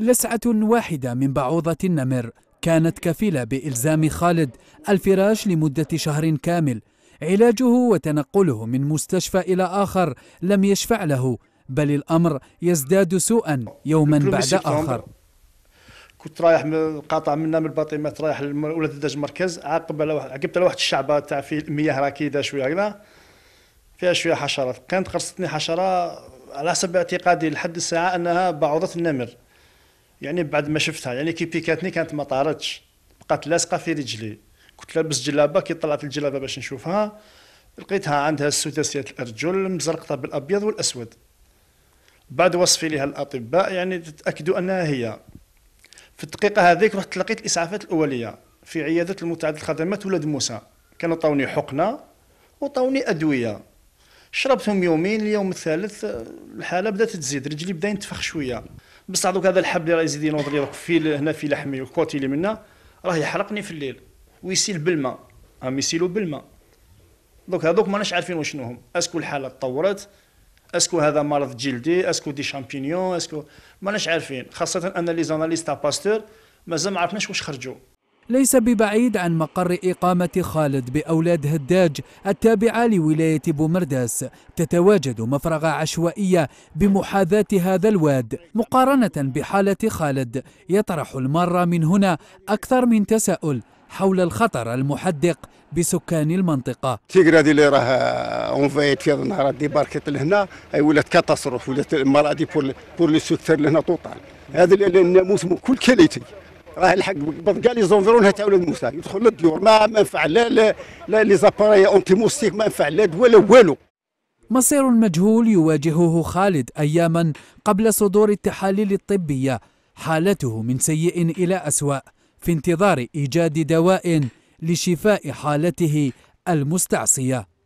لسعة واحدة من بعوضة النمر كانت كفيلة بإلزام خالد الفراش لمدة شهر كامل علاجه وتنقله من مستشفى إلى آخر لم يشفع له بل الأمر يزداد سوءا يوما بعد آخر كنت رايح من قاطع منا من الباطيمات رايح لولاد الدج مركز عقب على واحد عقبت على واحد الشعبه تاع في المياه راكيده شويه هكذا فيها شويه حشرات كانت قرصتني حشره على حسب اعتقادي لحد الساعه انها بعوضه النمر يعني بعد ما شفتها يعني كي بيكاتني كانت ما طارتش بقات لاصقه في رجلي كنت لابس جلابه كي طلعت الجلابه باش نشوفها لقيتها عندها السداسيه الارجل مزرقطه بالابيض والاسود بعد وصفي لها الاطباء يعني تاكدوا انها هي في الدقيقه هذيك رحت لقيت الاسعافات الاوليه في عياده المتعدد الخدمات ولاد موسى كانوا طوني حقنه وطوني ادويه شربتهم يومين اليوم الثالث آه، الحاله بدات تزيد رجلي بدا ينتفخ شويه بصح دوك هذا الحب اللي راه يزيد ينوض لي في هنا في لحمي الكوتي اللي منا راه يحرقني في الليل ويسيل بالماء هم يسيلوا بالماء دوك هذوك ماناش عارفين وشنوهم اسكو الحاله تطورت اسكو هذا مرض جلدي اسكو دي شامبينيون اسكو ماناش عارفين خاصه ان لي زاناليست باستور مازال ما عرفناش واش خرجوا ليس ببعيد عن مقر إقامة خالد بأولاد هداج التابعة لولاية بومرداس تتواجد مفرغة عشوائية بمحاذاة هذا الواد مقارنة بحالة خالد يطرح المارة من هنا أكثر من تساؤل حول الخطر المحدق بسكان المنطقة تيقرا دي اللي راه اونفايت في هذا النهار دي باركت لهنا اي ولات كاتاستروف ولات المرأة دي بور لي سيكتور لهنا توتال هذا الناموس كل كاليتي راه الحق بالضبط كاع لي زونفيرون تاع ولاد موسى يدخل للديور ما ما نفع لا لا لي زاباري اونتي موستيك ما نفع لا ولا لا والو مصير مجهول يواجهه خالد اياما قبل صدور التحاليل الطبيه حالته من سيء الى اسوا في انتظار ايجاد دواء لشفاء حالته المستعصيه